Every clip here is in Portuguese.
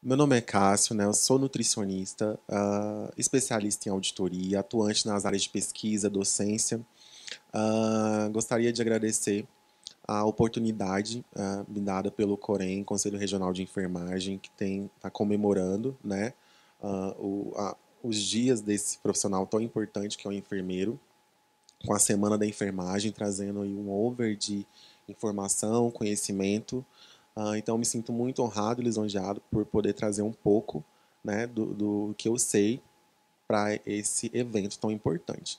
Meu nome é Cássio, né? eu sou nutricionista, uh, especialista em auditoria, atuante nas áreas de pesquisa, docência. Uh, gostaria de agradecer a oportunidade uh, me dada pelo Corém, Conselho Regional de Enfermagem, que tem está comemorando né, o, a, os dias desse profissional tão importante que é o enfermeiro, com a Semana da Enfermagem, trazendo aí um over de informação, conhecimento ah, então então, me sinto muito honrado e lisonjeado por poder trazer um pouco né, do, do que eu sei para esse evento tão importante.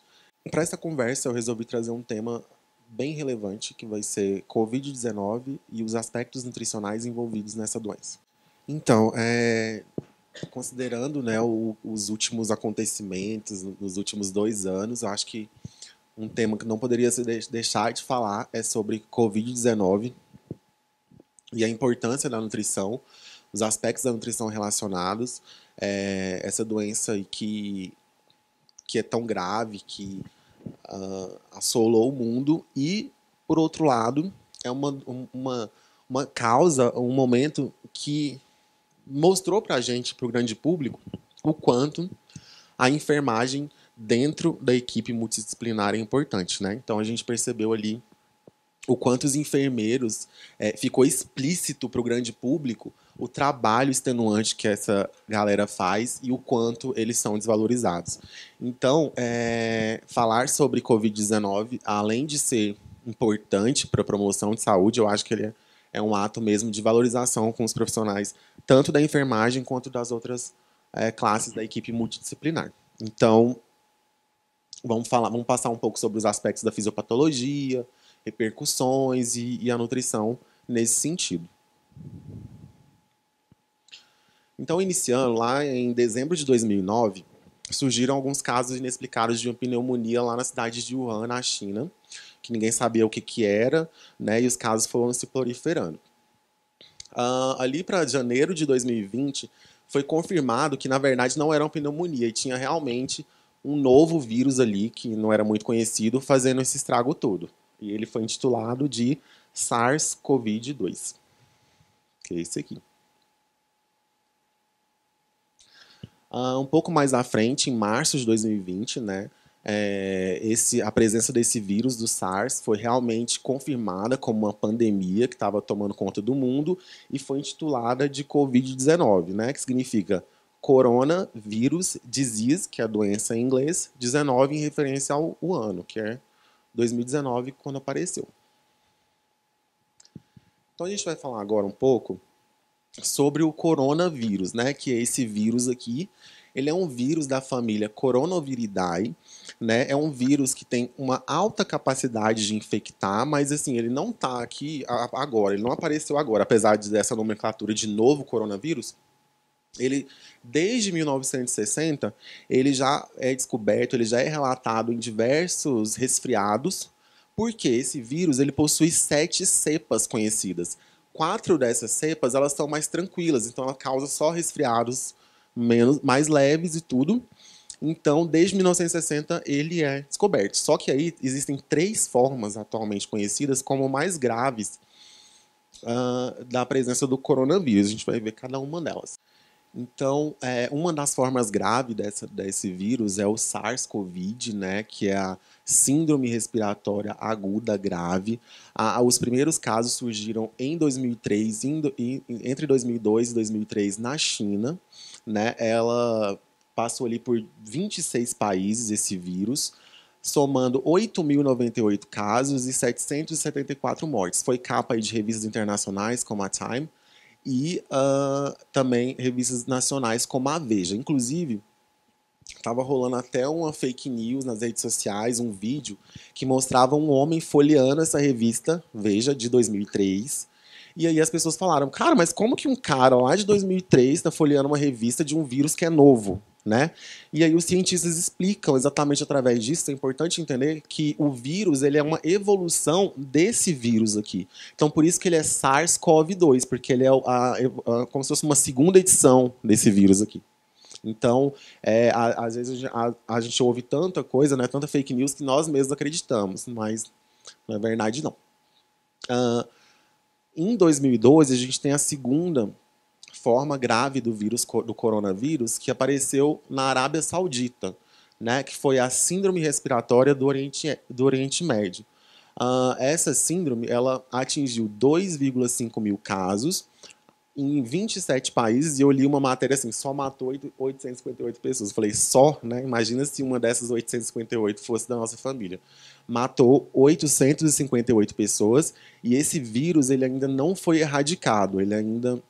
Para essa conversa, eu resolvi trazer um tema bem relevante, que vai ser Covid-19 e os aspectos nutricionais envolvidos nessa doença. Então, é, considerando né, o, os últimos acontecimentos, nos últimos dois anos, eu acho que um tema que não poderia se deixar de falar é sobre Covid-19 e a importância da nutrição, os aspectos da nutrição relacionados, é, essa doença que, que é tão grave, que uh, assolou o mundo, e, por outro lado, é uma, uma, uma causa, um momento que mostrou para a gente, para o grande público, o quanto a enfermagem dentro da equipe multidisciplinar é importante, né? Então a gente percebeu ali o quanto os enfermeiros é, ficou explícito para o grande público o trabalho extenuante que essa galera faz e o quanto eles são desvalorizados. Então, é, falar sobre Covid-19, além de ser importante para a promoção de saúde, eu acho que ele é, é, um ato mesmo de valorização com os profissionais, tanto da enfermagem quanto das outras é, classes da equipe multidisciplinar. Então, vamos falar, vamos passar um pouco sobre os aspectos da fisiopatologia, repercussões e, e a nutrição nesse sentido. Então, iniciando lá em dezembro de 2009, surgiram alguns casos inexplicados de uma pneumonia lá na cidade de Wuhan, na China, que ninguém sabia o que, que era, né? E os casos foram se proliferando. Uh, ali para janeiro de 2020, foi confirmado que na verdade não era uma pneumonia e tinha realmente um novo vírus ali que não era muito conhecido, fazendo esse estrago todo. E ele foi intitulado de SARS-CoV-2, que é esse aqui. Ah, um pouco mais à frente, em março de 2020, né, é, esse, a presença desse vírus do SARS foi realmente confirmada como uma pandemia que estava tomando conta do mundo e foi intitulada de Covid-19, né, que significa Corona Virus Disease, que é a doença em inglês, 19 em referência ao ano, que é 2019, quando apareceu. Então a gente vai falar agora um pouco sobre o coronavírus, né? Que é esse vírus aqui. Ele é um vírus da família Coronaviridae, né? É um vírus que tem uma alta capacidade de infectar, mas assim, ele não tá aqui agora, ele não apareceu agora, apesar dessa nomenclatura de novo coronavírus, ele desde 1960 ele já é descoberto, ele já é relatado em diversos resfriados, porque esse vírus ele possui sete cepas conhecidas. Quatro dessas cepas elas são mais tranquilas, então ela causa só resfriados menos, mais leves e tudo. Então, desde 1960 ele é descoberto. Só que aí existem três formas atualmente conhecidas como mais graves uh, da presença do coronavírus. A gente vai ver cada uma delas. Então, é, uma das formas graves dessa, desse vírus é o SARS-CoV, né, que é a síndrome respiratória aguda grave. Ah, os primeiros casos surgiram em 2003, entre 2002 e 2003 na China. Né, ela passou ali por 26 países esse vírus, somando 8.098 casos e 774 mortes. Foi capa de revistas internacionais como a Time e uh, também revistas nacionais como a Veja. Inclusive, estava rolando até uma fake news nas redes sociais, um vídeo que mostrava um homem folheando essa revista Veja de 2003. E aí as pessoas falaram: "Cara, mas como que um cara lá de 2003 está folheando uma revista de um vírus que é novo?" né? E aí os cientistas explicam exatamente através disso, é importante entender que o vírus, ele é uma evolução desse vírus aqui. Então por isso que ele é SARS-CoV-2, porque ele é a, a, como se fosse uma segunda edição desse vírus aqui. Então, é, a, às vezes a, a gente ouve tanta coisa, né, tanta fake news, que nós mesmos acreditamos, mas não é verdade não. Uh, em 2012, a gente tem a segunda forma grave do vírus do coronavírus que apareceu na Arábia Saudita, né, que foi a síndrome respiratória do Oriente, do Oriente Médio. Uh, essa síndrome ela atingiu 2,5 mil casos em 27 países e eu li uma matéria assim, só matou 858 pessoas. Eu falei, só, né? Imagina se uma dessas 858 fosse da nossa família. Matou 858 pessoas e esse vírus ele ainda não foi erradicado, ele ainda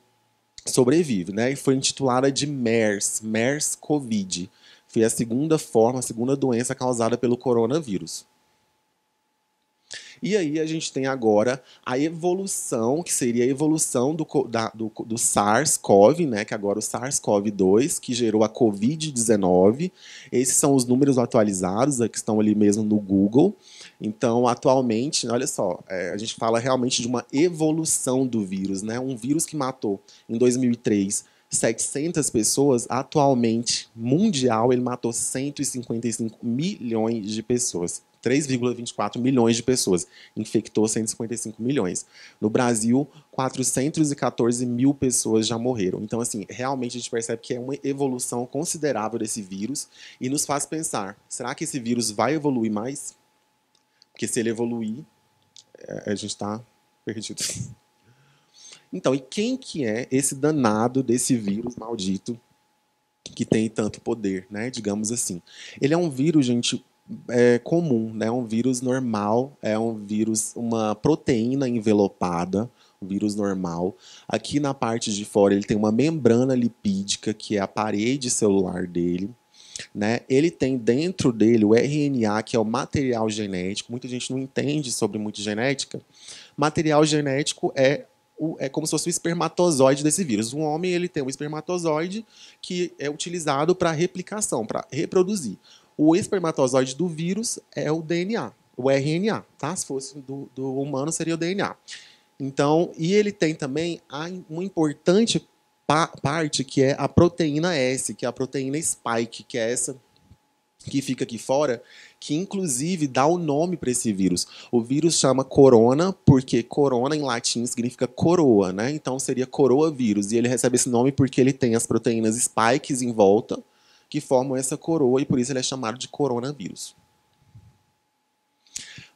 sobrevive, né? E foi intitulada de MERS, MERS-CoVID. Foi a segunda forma, a segunda doença causada pelo coronavírus. E aí a gente tem agora a evolução, que seria a evolução do, da, do, do SARS-CoV, né? Que agora é o SARS-CoV-2, que gerou a COVID-19. Esses são os números atualizados, que estão ali mesmo no Google. Então, atualmente, olha só, é, a gente fala realmente de uma evolução do vírus, né? Um vírus que matou em 2003 700 pessoas, atualmente, mundial, ele matou 155 milhões de pessoas. 3,24 milhões de pessoas, infectou 155 milhões. No Brasil, 414 mil pessoas já morreram. Então, assim, realmente a gente percebe que é uma evolução considerável desse vírus e nos faz pensar: será que esse vírus vai evoluir mais? Porque se ele evoluir, é, a gente está perdido. Então, e quem que é esse danado desse vírus maldito que tem tanto poder, né? Digamos assim. Ele é um vírus, gente, é comum, né? É um vírus normal, é um vírus, uma proteína envelopada, um vírus normal. Aqui na parte de fora ele tem uma membrana lipídica, que é a parede celular dele né? Ele tem dentro dele o RNA, que é o material genético. Muita gente não entende sobre muito genética. Material genético é é como se fosse o espermatozoide desse vírus. Um homem ele tem um espermatozoide que é utilizado para replicação, para reproduzir. O espermatozoide do vírus é o DNA, o RNA, tá? Se fosse do, do humano seria o DNA. Então, e ele tem também uma importante pa parte que é a proteína S, que é a proteína spike, que é essa que fica aqui fora, que inclusive dá o nome para esse vírus. O vírus chama corona, porque corona em latim significa coroa, né? Então seria coroavírus E ele recebe esse nome porque ele tem as proteínas spikes em volta, que formam essa coroa, e por isso ele é chamado de coronavírus.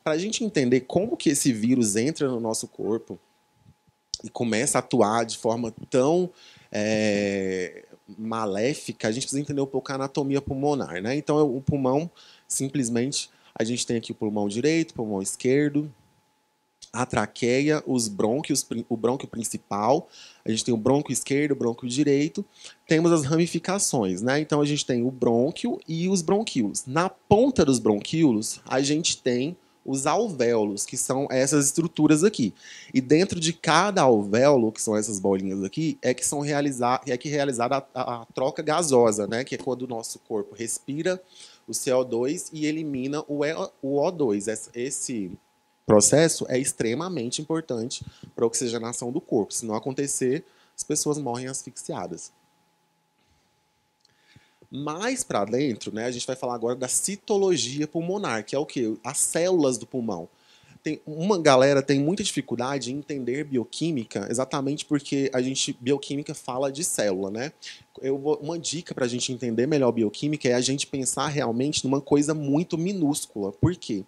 Para a gente entender como que esse vírus entra no nosso corpo e começa a atuar de forma tão é, maléfica, a gente precisa entender um pouco a anatomia pulmonar, né? Então, o pulmão, simplesmente, a gente tem aqui o pulmão direito, pulmão esquerdo, a traqueia, os brônquios, o brônquio principal, a gente tem o brônquio esquerdo, o brônquio direito, temos as ramificações, né? Então a gente tem o brônquio e os bronquíolos. Na ponta dos bronquíolos, a gente tem os alvéolos, que são essas estruturas aqui. E dentro de cada alvéolo, que são essas bolinhas aqui, é que são realizar, é que é realizada a, a troca gasosa, né? Que é quando o nosso corpo respira o CO2 e elimina o, e, o O2. Esse processo é extremamente importante para a oxigenação do corpo. Se não acontecer, as pessoas morrem asfixiadas. Mais para dentro, né, a gente vai falar agora da citologia pulmonar, que é o que? As células do pulmão. Tem, uma galera tem muita dificuldade em entender bioquímica, exatamente porque a gente bioquímica fala de célula, né? Eu vou, uma dica para a gente entender melhor bioquímica é a gente pensar realmente numa coisa muito minúscula. Por quê?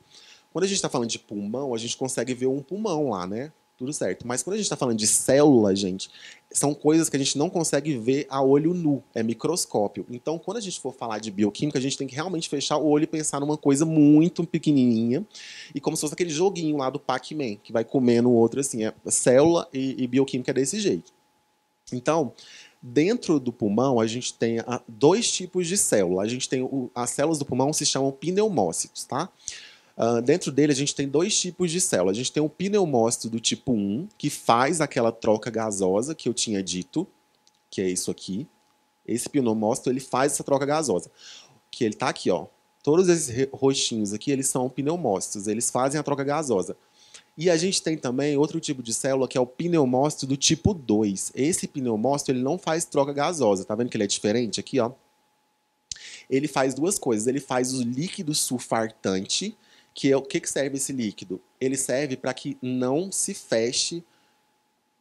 Quando a gente está falando de pulmão, a gente consegue ver um pulmão lá, né? tudo certo. Mas quando a gente está falando de célula, gente, são coisas que a gente não consegue ver a olho nu, é microscópio. Então, quando a gente for falar de bioquímica, a gente tem que realmente fechar o olho e pensar numa coisa muito pequenininha e como se fosse aquele joguinho lá do Pac-Man, que vai comendo o outro assim. É, célula e, e bioquímica é desse jeito. Então, dentro do pulmão, a gente tem ah, dois tipos de célula. A gente tem o, as células do pulmão se chamam pneumócitos, tá? Uh, dentro dele, a gente tem dois tipos de célula. A gente tem o pneumócito do tipo 1, que faz aquela troca gasosa que eu tinha dito, que é isso aqui. Esse pneumócito, ele faz essa troca gasosa. Que ele está aqui, ó. Todos esses roxinhos aqui, eles são pneumócitos, eles fazem a troca gasosa. E a gente tem também outro tipo de célula que é o pneumócito do tipo 2. Esse pneumócito ele não faz troca gasosa, tá vendo que ele é diferente aqui, ó? Ele faz duas coisas, ele faz o líquido surfartante que é o que, que serve esse líquido? Ele serve para que não se feche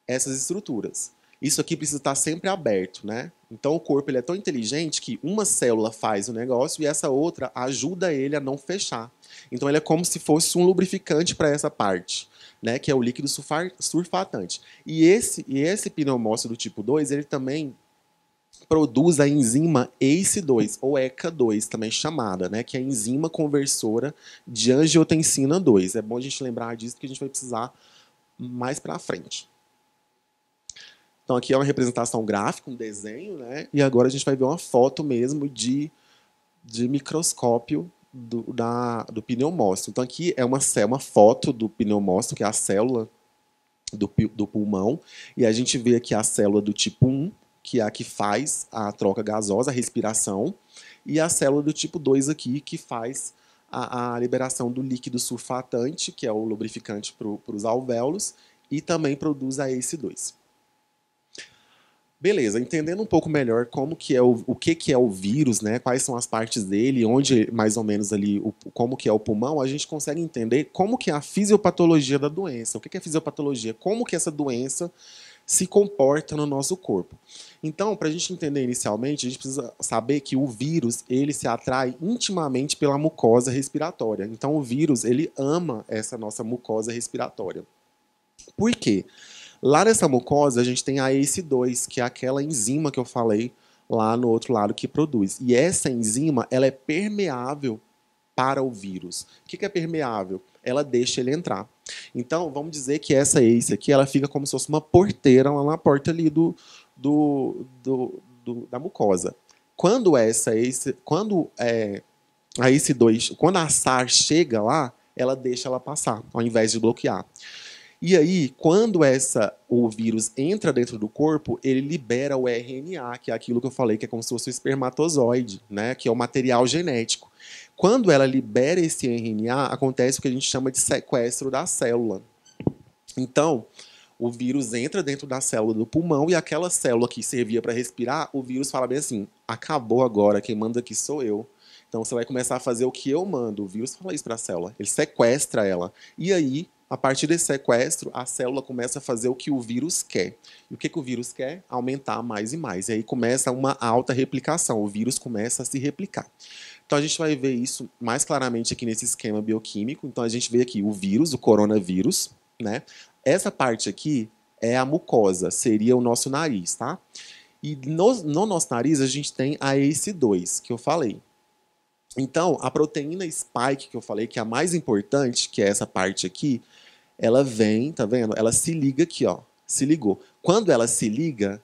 essas estruturas. Isso aqui precisa estar tá sempre aberto, né? Então o corpo ele é tão inteligente que uma célula faz o negócio e essa outra ajuda ele a não fechar. Então ele é como se fosse um lubrificante para essa parte, né? Que é o líquido surfatante. E esse, e esse pneumócito do tipo 2, ele também produz a enzima ACE2, ou ECA2, também chamada, né? Que é a enzima conversora de angiotensina 2. É bom a gente lembrar disso, porque a gente vai precisar mais para frente. Então, aqui é uma representação gráfica, um desenho, né? E agora a gente vai ver uma foto mesmo de, de microscópio do, da, do pneumócito. Então, aqui é uma, uma foto do pneumócito, que é a célula do, do pulmão. E a gente vê aqui a célula do tipo 1, que é a que faz a troca gasosa, a respiração, e a célula do tipo 2 aqui, que faz a, a liberação do líquido surfatante, que é o lubrificante para os alvéolos, e também produz a ACE2. Beleza, entendendo um pouco melhor como que é o, o que, que é o vírus, né? Quais são as partes dele, onde mais ou menos ali o, como que é o pulmão, a gente consegue entender como que é a fisiopatologia da doença. O que, que é fisiopatologia? Como que essa doença se comporta no nosso corpo. Então, para a gente entender inicialmente, a gente precisa saber que o vírus ele se atrai intimamente pela mucosa respiratória. Então, o vírus ele ama essa nossa mucosa respiratória. Por quê? Lá nessa mucosa a gente tem a ACE2, que é aquela enzima que eu falei lá no outro lado que produz. E essa enzima ela é permeável para o vírus. O que é permeável? ela deixa ele entrar. Então, vamos dizer que essa ace aqui, ela fica como se fosse uma porteira lá na porta ali do, do, do, do da mucosa. Quando essa ace, quando é, a ace 2, quando a SAR chega lá, ela deixa ela passar, ao invés de bloquear. E aí, quando essa, o vírus entra dentro do corpo, ele libera o RNA, que é aquilo que eu falei, que é como se fosse o espermatozoide, né? que é o material genético. Quando ela libera esse RNA, acontece o que a gente chama de sequestro da célula. Então, o vírus entra dentro da célula do pulmão e aquela célula que servia para respirar, o vírus fala bem assim: acabou agora, quem manda aqui sou eu. Então você vai começar a fazer o que eu mando. O vírus fala isso para a célula, ele sequestra ela. E aí, a partir desse sequestro, a célula começa a fazer o que o vírus quer. E o que, que o vírus quer? Aumentar mais e mais. E aí começa uma alta replicação, o vírus começa a se replicar. Então a gente vai ver isso mais claramente aqui nesse esquema bioquímico. Então a gente vê aqui o vírus, o coronavírus, né? Essa parte aqui é a mucosa, seria o nosso nariz, tá? E no, no nosso nariz a gente tem a ACE2, que eu falei. Então, a proteína spike que eu falei, que é a mais importante, que é essa parte aqui, ela vem, tá vendo? Ela se liga aqui, ó. Se ligou. Quando ela se liga,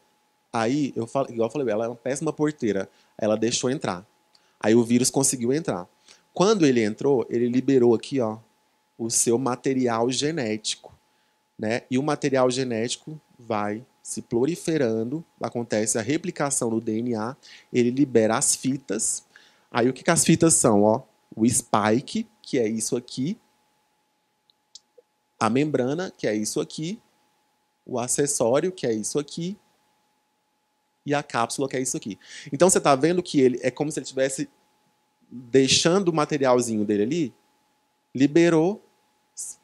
aí, eu falo, igual eu falei, ela é uma péssima porteira. Ela deixou entrar. Aí o vírus conseguiu entrar. Quando ele entrou, ele liberou aqui, ó, o seu material genético, né? E o material genético vai se proliferando, acontece a replicação do DNA, ele libera as fitas. Aí o que, que as fitas são, ó? O spike, que é isso aqui, a membrana, que é isso aqui, o acessório, que é isso aqui, e a cápsula, que é isso aqui. Então você está vendo que ele é como se ele estivesse deixando o materialzinho dele ali, liberou,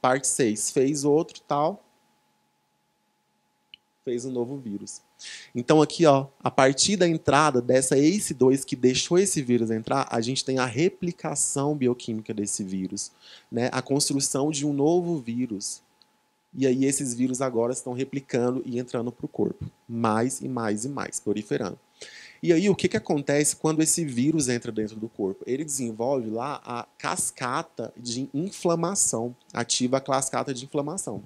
parte 6, fez outro tal, fez um novo vírus. Então aqui, ó, a partir da entrada dessa ACE2 que deixou esse vírus entrar, a gente tem a replicação bioquímica desse vírus, né? A construção de um novo vírus. E aí esses vírus agora estão replicando e entrando para o corpo, mais e mais e mais, proliferando. E aí o que, que acontece quando esse vírus entra dentro do corpo? Ele desenvolve lá a cascata de inflamação, ativa a cascata de inflamação.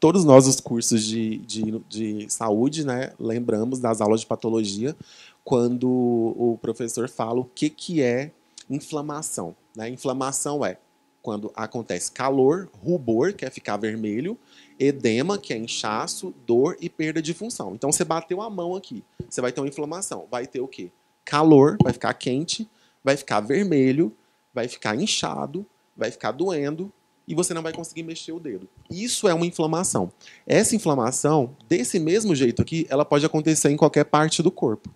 Todos nós, os cursos de, de, de saúde, né, lembramos das aulas de patologia, quando o professor fala o que, que é inflamação. Né? Inflamação é quando acontece calor, rubor, que é ficar vermelho, edema, que é inchaço, dor e perda de função. Então você bateu a mão aqui, você vai ter uma inflamação, vai ter o quê? Calor, vai ficar quente, vai ficar vermelho, vai ficar inchado, vai ficar doendo e você não vai conseguir mexer o dedo. Isso é uma inflamação. Essa inflamação, desse mesmo jeito aqui, ela pode acontecer em qualquer parte do corpo,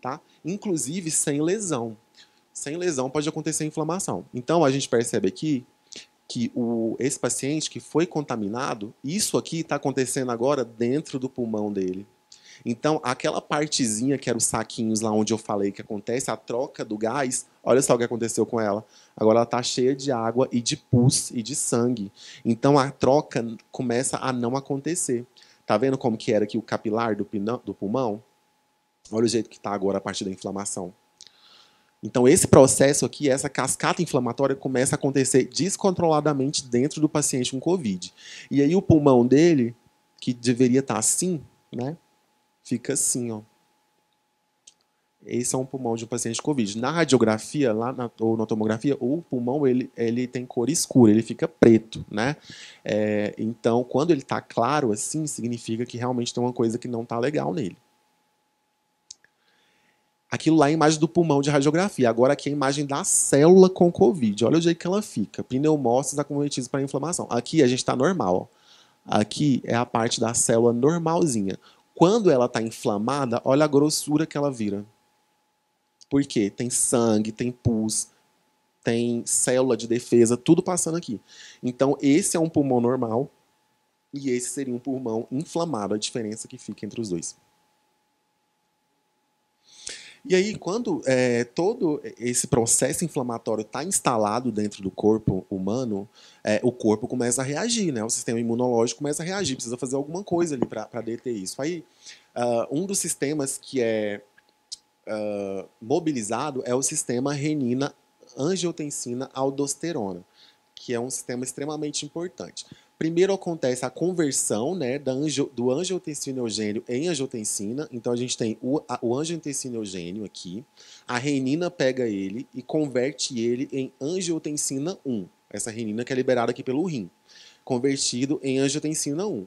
tá? Inclusive sem lesão sem lesão pode acontecer inflamação. Então a gente percebe aqui que o, esse paciente que foi contaminado, isso aqui está acontecendo agora dentro do pulmão dele. Então, aquela partezinha que era os saquinhos lá onde eu falei que acontece a troca do gás, olha só o que aconteceu com ela. Agora ela está cheia de água e de pus e de sangue. Então a troca começa a não acontecer. Tá vendo como que era aqui o capilar do, do pulmão? Olha o jeito que está agora a partir da inflamação. Então, esse processo aqui, essa cascata inflamatória, começa a acontecer descontroladamente dentro do paciente com Covid. E aí, o pulmão dele, que deveria estar assim, né? Fica assim, ó. Esse é um pulmão de um paciente com Covid. Na radiografia, lá na, ou na tomografia, o pulmão ele, ele tem cor escura, ele fica preto, né? É, então, quando ele está claro assim, significa que realmente tem uma coisa que não está legal nele. Aquilo lá é a imagem do pulmão de radiografia. Agora aqui é a imagem da célula com Covid. Olha o jeito que ela fica. Pneumócitos acumulativos para inflamação. Aqui a gente está normal. Aqui é a parte da célula normalzinha. Quando ela está inflamada, olha a grossura que ela vira. Por quê? Tem sangue, tem pus, tem célula de defesa, tudo passando aqui. Então, esse é um pulmão normal e esse seria um pulmão inflamado. A diferença que fica entre os dois. E aí, quando é, todo esse processo inflamatório está instalado dentro do corpo humano, é, o corpo começa a reagir, né? O sistema imunológico começa a reagir, precisa fazer alguma coisa ali para deter isso. Aí, uh, um dos sistemas que é uh, mobilizado é o sistema renina-angiotensina-aldosterona, que é um sistema extremamente importante. Primeiro acontece a conversão né, do angiotensinogênio em angiotensina. Então a gente tem o, a, o aqui. A renina pega ele e converte ele em angiotensina 1. Essa renina que é liberada aqui pelo rim. Convertido em angiotensina 1.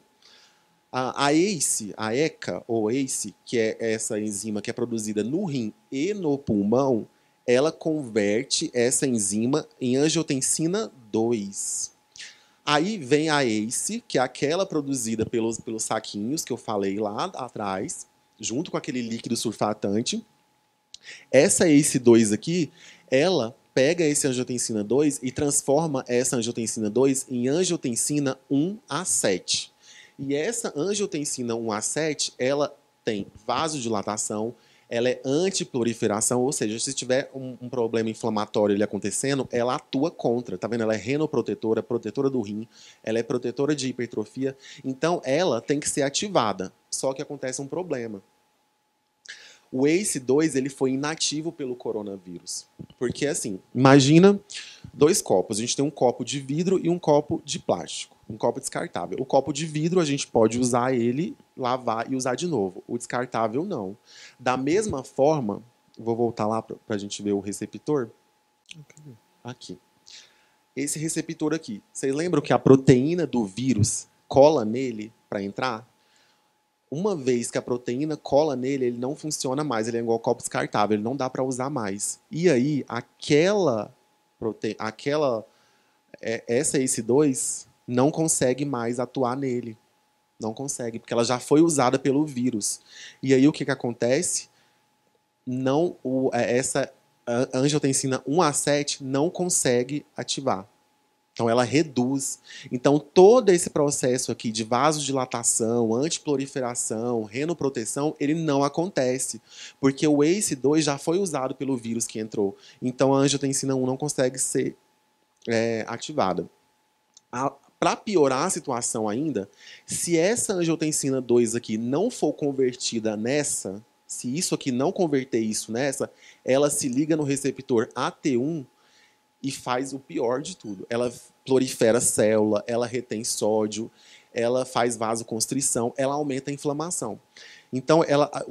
A, a ACE, a ECA ou ACE, que é essa enzima que é produzida no rim e no pulmão, ela converte essa enzima em angiotensina 2. Aí vem a Ace, que é aquela produzida pelos, pelos saquinhos que eu falei lá atrás, junto com aquele líquido sulfatante. Essa Ace 2 aqui, ela pega esse angiotensina 2 e transforma essa angiotensina 2 em angiotensina 1A7. E essa angiotensina 1A7, ela tem vasodilatação, ela é antiproliferação, ou seja, se tiver um, um, problema inflamatório ele acontecendo, ela atua contra, tá vendo? Ela é renoprotetora, protetora do rim, ela é protetora de hipertrofia, então ela tem que ser ativada. Só que acontece um problema. O ACE2 ele foi inativo pelo coronavírus, porque assim, imagina dois copos, a gente tem um copo de vidro e um copo de plástico um copo descartável. O copo de vidro a gente pode usar ele, lavar e usar de novo. O descartável não. Da mesma forma, vou voltar lá para a gente ver o receptor. Aqui. Esse receptor aqui. Vocês lembram que a proteína do vírus cola nele para entrar? Uma vez que a proteína cola nele, ele não funciona mais, ele é igual copo descartável, ele não dá para usar mais. E aí, aquela proteína, aquela é, essa S2 não consegue mais atuar nele. Não consegue, porque ela já foi usada pelo vírus. E aí o que, que acontece? Não o, é, essa angiotensina 1 a 7 não consegue ativar. Então ela reduz. Então todo esse processo aqui de vasodilatação, antiproliferação, renoproteção, ele não acontece, porque o ACE 2 já foi usado pelo vírus que entrou. Então a angiotensina 1 não consegue ser é, ativada. A, para piorar a situação ainda, se essa angiotensina 2 aqui não for convertida nessa, se isso aqui não converter isso nessa, ela se liga no receptor AT1 e faz o pior de tudo. Ela prolifera célula, ela retém sódio, ela faz vasoconstrição, ela aumenta a inflamação. Então, ela, a,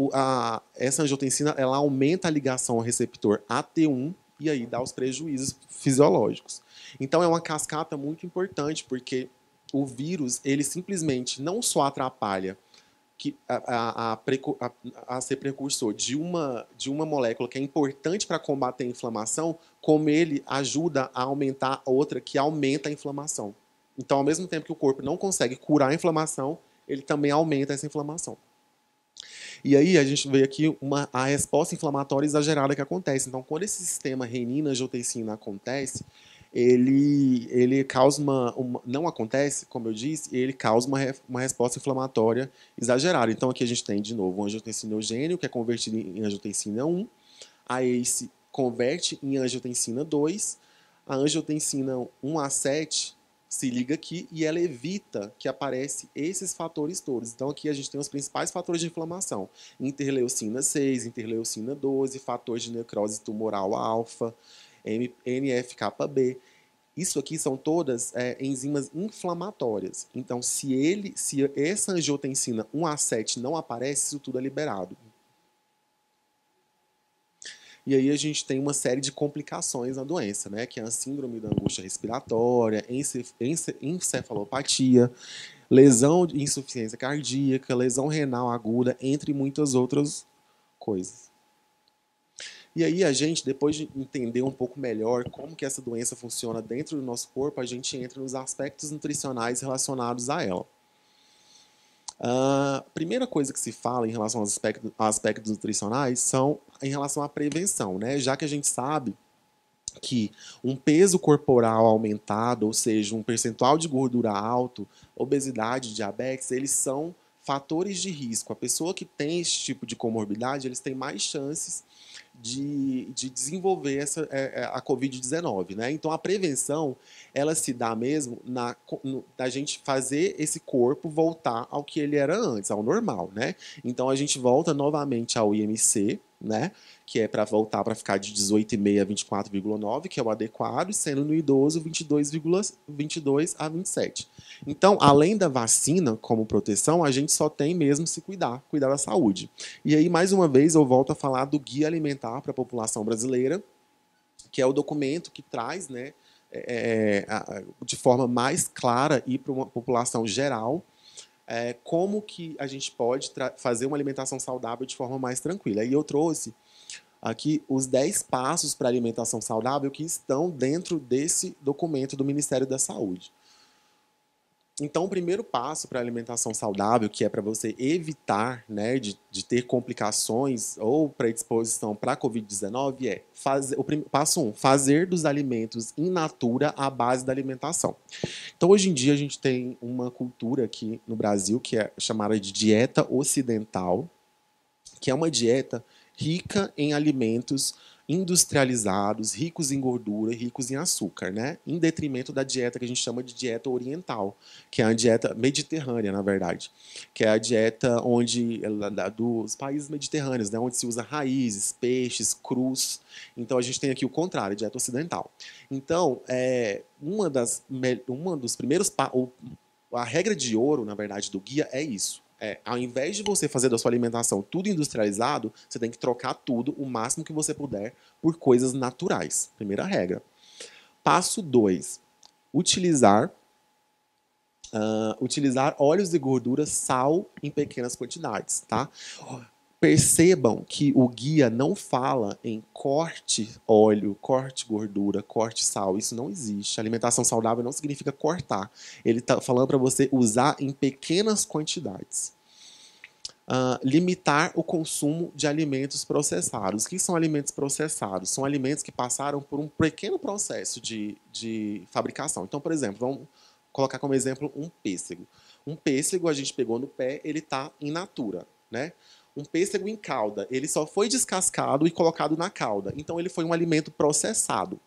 a, essa angiotensina ela aumenta a ligação ao receptor AT1 e aí dá os prejuízos fisiológicos. Então é uma cascata muito importante, porque o vírus, ele simplesmente não só atrapalha que, a, a, a, a, ser precursor de uma, de uma molécula que é importante para combater a inflamação, como ele ajuda a aumentar outra que aumenta a inflamação. Então, ao mesmo tempo que o corpo não consegue curar a inflamação, ele também aumenta essa inflamação. E aí a gente vê aqui uma, a resposta inflamatória exagerada que acontece. Então, quando esse sistema renina-angiotensina acontece, ele, ele causa uma, uma, Não acontece, como eu disse, ele causa uma, uma resposta inflamatória exagerada. Então aqui a gente tem, de novo, um angiotensinogênio, que é convertido em angiotensina 1. A ACE converte em angiotensina 2. A angiotensina 1A7 se liga aqui e ela evita que apareçam esses fatores todos. Então aqui a gente tem os principais fatores de inflamação: interleucina 6, interleucina 12, fatores de necrose tumoral alfa, nf Isso aqui são todas é, enzimas inflamatórias. Então, se ele, se essa angiotensina 1A7 não aparece, isso tudo é liberado. E aí a gente tem uma série de complicações na doença, né? Que é a síndrome da angústia respiratória, encefalopatia, lesão de insuficiência cardíaca, lesão renal aguda, entre muitas outras coisas. E aí a gente, depois de entender um pouco melhor como que essa doença funciona dentro do nosso corpo, a gente entra nos aspectos nutricionais relacionados a ela. A ah, primeira coisa que se fala em relação aos aspectos, aspectos nutricionais são em relação à prevenção, né? Já que a gente sabe que um peso corporal aumentado, ou seja, um percentual de gordura alto, obesidade, diabetes, eles são fatores de risco. A pessoa que tem esse tipo de comorbidade, eles têm mais chances de, de desenvolver essa, é, é a Covid-19, né? Então, a prevenção, ela se dá mesmo na, no, da gente fazer esse corpo voltar ao que ele era antes, ao normal, né? Então, a gente volta novamente ao IMC, né? Que é para voltar para ficar de 18,5 a 24,9, que é o adequado, e sendo no idoso 22,22 22 a 27. Então, além da vacina como proteção, a gente só tem mesmo se cuidar, cuidar da saúde. E aí, mais uma vez, eu volto a falar do Guia Alimentar para a População Brasileira, que é o documento que traz, né, é, é de forma mais clara e para uma população geral, é, como que a gente pode fazer uma alimentação saudável de forma mais tranquila. E eu trouxe aqui os 10 passos para alimentação saudável que estão dentro desse documento do Ministério da Saúde. Então, o primeiro passo para a alimentação saudável, que é para você evitar né, de, de ter complicações ou predisposição para a Covid-19, é fazer, o prim, passo um, fazer dos alimentos in natura a base da alimentação. Então, hoje em dia, a gente tem uma cultura aqui no Brasil que é chamada de dieta ocidental, que é uma dieta rica em alimentos industrializados, ricos em gordura e ricos em açúcar, né? Em detrimento da dieta que a gente chama de dieta oriental, que é a dieta mediterrânea, na verdade, que é a dieta onde dos países mediterrâneos, né, onde se usa raízes, peixes, crus. Então a gente tem aqui o contrário, a dieta ocidental. Então, é uma das uma dos primeiros a regra de ouro, na verdade, do guia é isso é, ao invés de você fazer da sua alimentação tudo industrializado, você tem que trocar tudo, o máximo que você puder, por coisas naturais. Primeira regra. Passo 2. Utilizar, uh, utilizar óleos de gordura sal em pequenas quantidades, tá? Percebam que o guia não fala em corte óleo, corte gordura, corte sal. Isso não existe. Alimentação saudável não significa cortar. Ele está falando para você usar em pequenas quantidades. Uh, limitar o consumo de alimentos processados. O que são alimentos processados? São alimentos que passaram por um pequeno processo de, de fabricação. Então, por exemplo, vamos colocar como exemplo um pêssego. Um pêssego a gente pegou no pé, ele está in natura, né? um pêssego em calda, ele só foi descascado e colocado na calda. Então ele foi um alimento processado.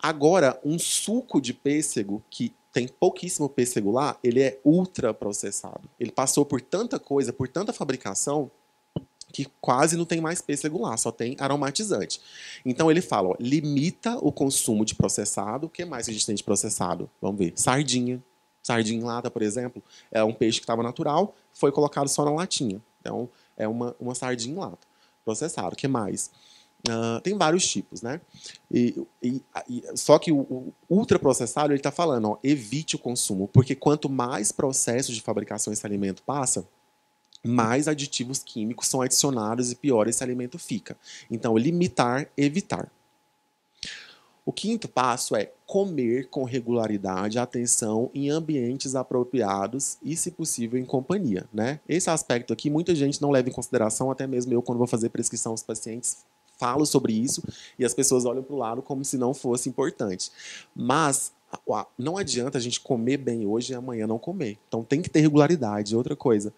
Agora, um suco de pêssego que tem pouquíssimo pêssego lá, ele é ultra processado. Ele passou por tanta coisa, por tanta fabricação, que quase não tem mais pêssego lá, só tem aromatizante. Então ele fala, ó, limita o consumo de processado. O que mais que a gente tem de processado? Vamos ver. Sardinha. Sardinha em lata, por exemplo, é um peixe que estava natural, foi colocado só na latinha. Então, é uma, uma sardinha em lata, processada. O que mais? Uh, tem vários tipos, né? E, e, e só que o, o ultraprocessado, ele está falando, ó, evite o consumo, porque quanto mais processos de fabricação esse alimento passa, mais aditivos químicos são adicionados e pior esse alimento fica. Então, limitar, evitar. O quinto passo é comer com regularidade, atenção, em ambientes apropriados e, se possível, em companhia, né? Esse é aspecto aqui muita gente não leva em consideração, até mesmo eu, quando vou fazer prescrição aos pacientes, falo sobre isso e as pessoas olham para o lado como se não fosse importante. Mas não adianta a gente comer bem hoje e amanhã não comer. Então tem que ter regularidade. Outra coisa,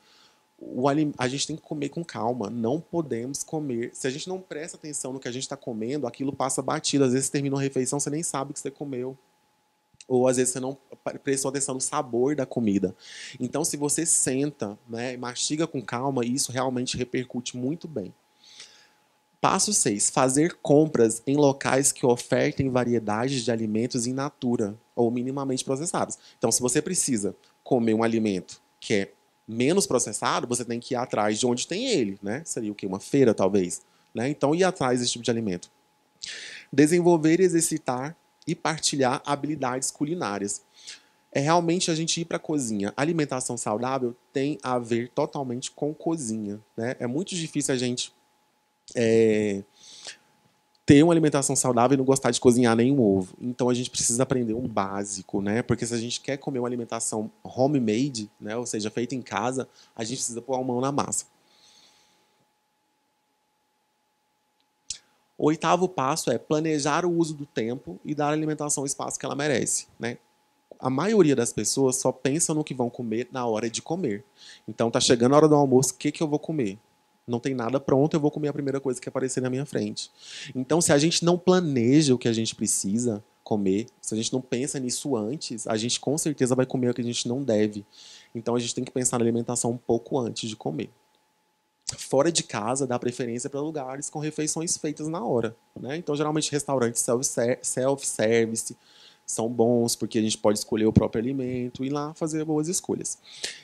o alim... a gente tem que comer com calma. Não podemos comer. Se a gente não presta atenção no que a gente está comendo, aquilo passa batido. Às vezes termina uma refeição, você nem sabe o que você comeu. Ou às vezes você não prestou atenção no sabor da comida. Então, se você senta, né, mastiga com calma, isso realmente repercute muito bem. Passo 6. Fazer compras em locais que ofertem variedades de alimentos in natura ou minimamente processados. Então, se você precisa comer um alimento que é menos processado, você tem que ir atrás de onde tem ele, né? Seria o quê? Uma feira, talvez. Né? Então, ir atrás desse tipo de alimento. Desenvolver, exercitar e partilhar habilidades culinárias. É realmente a gente ir para a cozinha. Alimentação saudável tem a ver totalmente com cozinha. Né? É muito difícil a gente é, ter uma alimentação saudável e não gostar de cozinhar nenhum ovo. Então a gente precisa aprender um básico, né? Porque se a gente quer comer uma alimentação homemade, né, ou seja, feita em casa, a gente precisa pôr a mão na massa. O oitavo passo é planejar o uso do tempo e dar à alimentação o espaço que ela merece, né? A maioria das pessoas só pensam no que vão comer na hora de comer. Então tá chegando a hora do almoço, o que, que eu vou comer? não tem nada pronto, eu vou comer a primeira coisa que aparecer na minha frente. Então, se a gente não planeja o que a gente precisa comer, se a gente não pensa nisso antes, a gente com certeza vai comer o que a gente não deve. Então, a gente tem que pensar na alimentação um pouco antes de comer. Fora de casa, dá preferência para lugares com refeições feitas na hora. Né? Então, geralmente, restaurantes self-service são bons, porque a gente pode escolher o próprio alimento e lá fazer boas escolhas.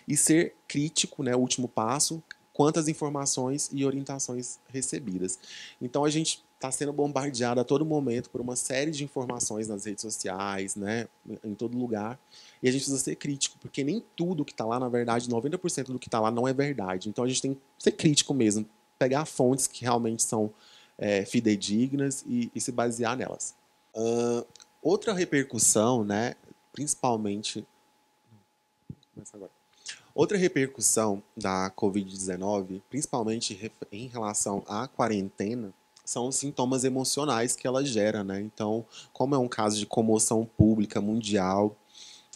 E ser crítico, né, o último passo, quantas informações e orientações recebidas. Então a gente está sendo bombardeado a todo momento por uma série de informações nas redes sociais, né, em todo lugar. E a gente precisa ser crítico, porque nem tudo que está lá, na verdade, 90% do que está lá não é verdade. Então a gente tem que ser crítico mesmo, pegar fontes que realmente são é, fidedignas e, e, se basear nelas. Uh, outra repercussão, né, principalmente. Começa agora Outra repercussão da Covid-19, principalmente em relação à quarentena, são os sintomas emocionais que ela gera, né? Então, como é um caso de comoção pública mundial,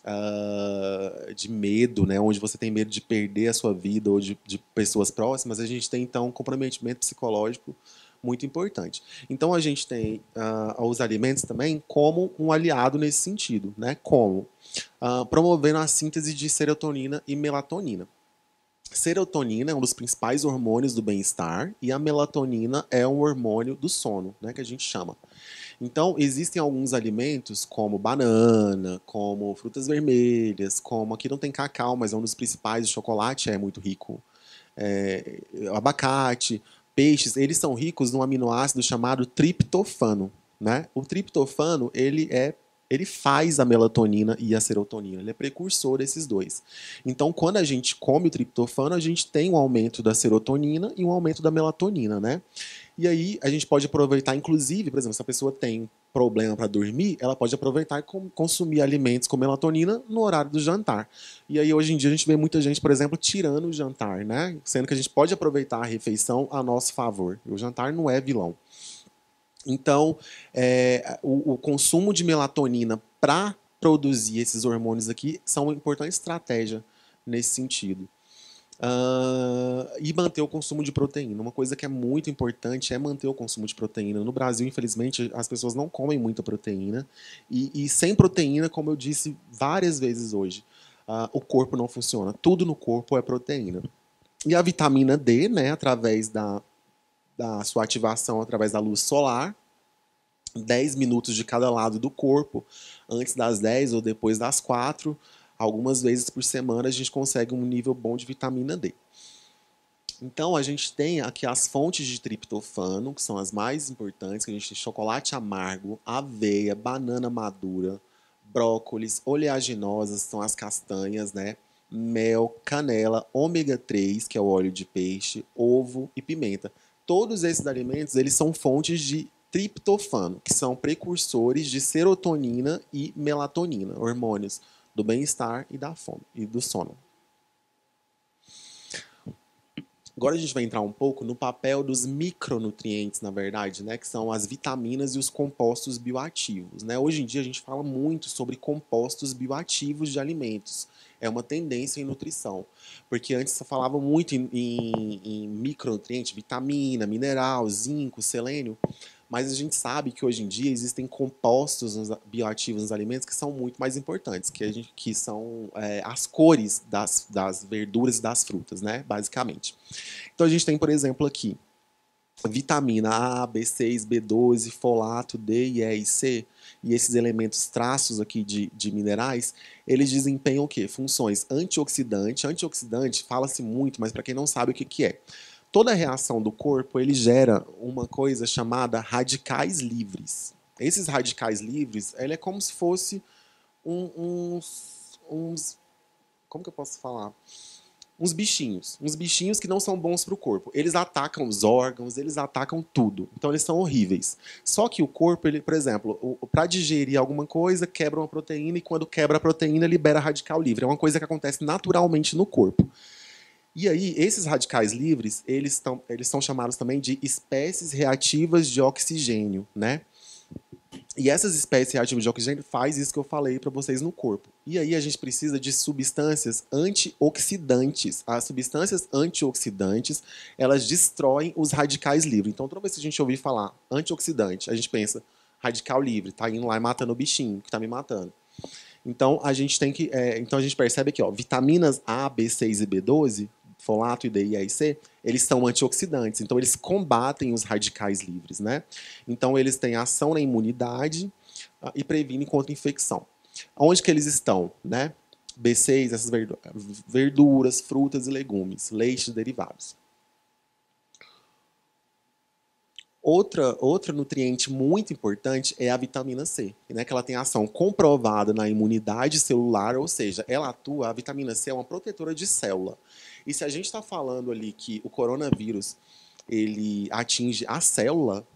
uh, de medo, né? Onde você tem medo de perder a sua vida ou de, de pessoas próximas, a gente tem então um comprometimento psicológico muito importante. Então a gente tem uh, os alimentos também como um aliado nesse sentido, né? Como uh, promovendo a síntese de serotonina e melatonina. Serotonina é um dos principais hormônios do bem-estar e a melatonina é um hormônio do sono, né, que a gente chama. Então, existem alguns alimentos como banana, como frutas vermelhas, como aqui não tem cacau, mas é um dos principais, o chocolate é muito rico, é, abacate, peixes, eles são ricos num aminoácido chamado triptofano, né? O triptofano, ele é ele faz a melatonina e a serotonina, ele é precursor desses dois. Então, quando a gente come o triptofano, a gente tem um aumento da serotonina e um aumento da melatonina, né? E aí a gente pode aproveitar, inclusive, por exemplo, se a pessoa tem problema para dormir, ela pode aproveitar e consumir alimentos com melatonina no horário do jantar. E aí hoje em dia a gente vê muita gente, por exemplo, tirando o jantar, né? Sendo que a gente pode aproveitar a refeição a nosso favor. O jantar não é vilão. Então, é, o, o consumo de melatonina para produzir esses hormônios aqui são uma importante estratégia nesse sentido. Uh, e manter o consumo de proteína. Uma coisa que é muito importante é manter o consumo de proteína. No Brasil, infelizmente, as pessoas não comem muita proteína. E, e sem proteína, como eu disse várias vezes hoje, uh, o corpo não funciona. Tudo no corpo é proteína. E a vitamina D, né, através da, da sua ativação através da luz solar, 10 minutos de cada lado do corpo, antes das 10 ou depois das 4, algumas vezes por semana a gente consegue um nível bom de vitamina D. Então a gente tem aqui as fontes de triptofano, que são as mais importantes, que a gente tem chocolate amargo, aveia, banana madura, brócolis, oleaginosas, são as castanhas, né? Mel, canela, ômega 3, que é o óleo de peixe, ovo e pimenta. Todos esses alimentos, eles são fontes de triptofano, que são precursores de serotonina e melatonina, hormônios do bem-estar e da fome e do sono. Agora a gente vai entrar um pouco no papel dos micronutrientes, na verdade, né, que são as vitaminas e os compostos bioativos, né? Hoje em dia a gente fala muito sobre compostos bioativos de alimentos. É uma tendência em nutrição, porque antes se falava muito em, em, em vitamina, mineral, zinco, selênio. Mas a gente sabe que hoje em dia existem compostos bioativos nos alimentos que são muito mais importantes, que, a gente, que são é, as cores das, das verduras e das frutas, né? Basicamente. Então a gente tem, por exemplo, aqui vitamina A, B6, B12, folato, D, E e C, e esses elementos traços aqui de, de minerais, eles desempenham o quê? Funções antioxidante. Antioxidante fala-se muito, mas para quem não sabe o que, que é, Toda reação do corpo ele gera uma coisa chamada radicais livres. Esses radicais livres, ele é como se fosse um, uns, uns, como que eu posso falar? Uns bichinhos, uns bichinhos que não são bons para o corpo. Eles atacam os órgãos, eles atacam tudo. Então eles são horríveis. Só que o corpo, ele, por exemplo, para digerir alguma coisa, quebra uma proteína e quando quebra a proteína libera radical livre. É uma coisa que acontece naturalmente no corpo. E aí, esses radicais livres, eles, tão, eles são chamados também de espécies reativas de oxigênio, né? E essas espécies reativas de oxigênio faz isso que eu falei para vocês no corpo. E aí a gente precisa de substâncias antioxidantes. As substâncias antioxidantes, elas destroem os radicais livres. Então, toda vez que a gente ouvir falar antioxidante, a gente pensa, radical livre, tá indo lá e matando o bichinho que está me matando. Então, a gente tem que. É, então, a gente percebe aqui, ó, vitaminas A, B6 e B12 folato e DIAC, eles são antioxidantes, então eles combatem os radicais livres, né? Então eles têm ação na imunidade ah, e previnem contra infecção. Onde que eles estão, né? B6, essas verduras, frutas e legumes, leites derivados. Outra, outro nutriente muito importante é a vitamina C, né, que ela tem ação comprovada na imunidade celular, ou seja, ela atua, a vitamina C é uma protetora de célula. E se a gente está falando ali que o coronavírus ele atinge a célula,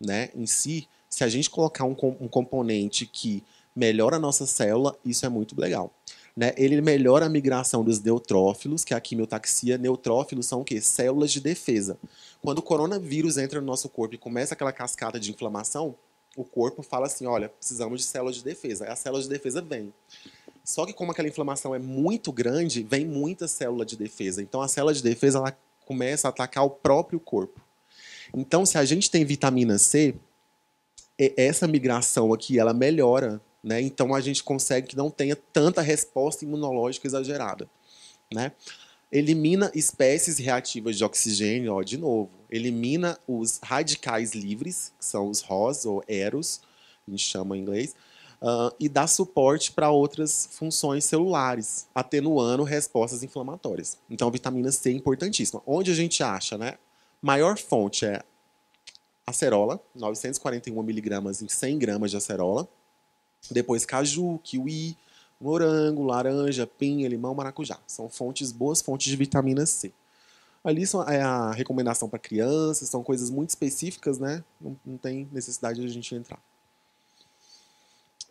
né, em si, se a gente colocar um, um componente que melhora a nossa célula, isso é muito legal. Né? Ele melhora a migração dos neutrófilos, que é a quimiotaxia. Neutrófilos são o quê? Células de defesa. Quando o coronavírus entra no nosso corpo e começa aquela cascata de inflamação, o corpo fala assim: olha, precisamos de células de defesa. As células de defesa vêm. Só que como aquela inflamação é muito grande, vem muita célula de defesa. Então a célula de defesa ela começa a atacar o próprio corpo. Então se a gente tem vitamina C, essa migração aqui ela melhora, né? Então a gente consegue que não tenha tanta resposta imunológica exagerada, né? Elimina espécies reativas de oxigênio, ó, de novo. Elimina os radicais livres, que são os ROS ou EROS, a gente chama em inglês uh, e dá suporte para outras funções celulares, atenuando respostas inflamatórias. Então, vitamina C é importantíssima. Onde a gente acha, né? Maior fonte é acerola, 941 miligramas em 100 gramas de acerola. Depois caju, kiwi, morango, laranja, pinha, limão, maracujá. São fontes boas, fontes de vitamina C. Ali são, é a recomendação para crianças, são coisas muito específicas, né? Não, não tem necessidade de a gente entrar.